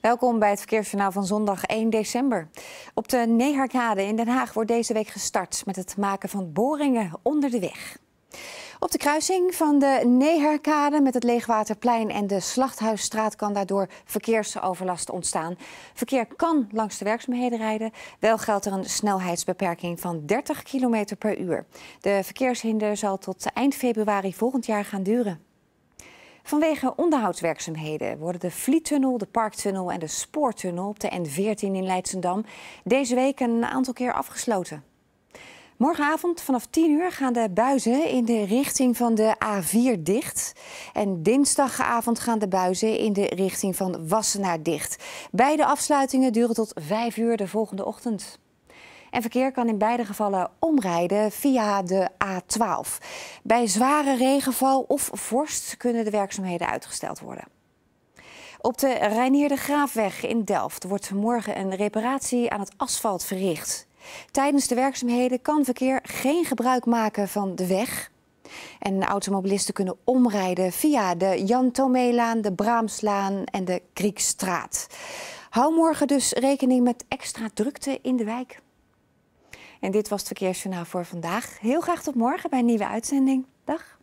Welkom bij het Verkeersjournaal van zondag 1 december. Op de Neharkade in Den Haag wordt deze week gestart met het maken van boringen onder de weg. Op de kruising van de Neherkade met het Leegwaterplein en de Slachthuisstraat kan daardoor verkeersoverlast ontstaan. Verkeer kan langs de werkzaamheden rijden. Wel geldt er een snelheidsbeperking van 30 km per uur. De verkeershinder zal tot eind februari volgend jaar gaan duren. Vanwege onderhoudswerkzaamheden worden de Vlietunnel, de Parktunnel en de Spoortunnel op de N14 in Leidsendam deze week een aantal keer afgesloten. Morgenavond vanaf 10 uur gaan de buizen in de richting van de A4 dicht. En dinsdagavond gaan de buizen in de richting van Wassenaar dicht. Beide afsluitingen duren tot 5 uur de volgende ochtend. En verkeer kan in beide gevallen omrijden via de A12. Bij zware regenval of vorst kunnen de werkzaamheden uitgesteld worden. Op de Reinier de Graafweg in Delft wordt morgen een reparatie aan het asfalt verricht. Tijdens de werkzaamheden kan verkeer geen gebruik maken van de weg. En automobilisten kunnen omrijden via de Jan Tomelaan, de Braamslaan en de Kriekstraat. Hou morgen dus rekening met extra drukte in de wijk. En dit was het Verkeersjournaal voor vandaag. Heel graag tot morgen bij een nieuwe uitzending. Dag.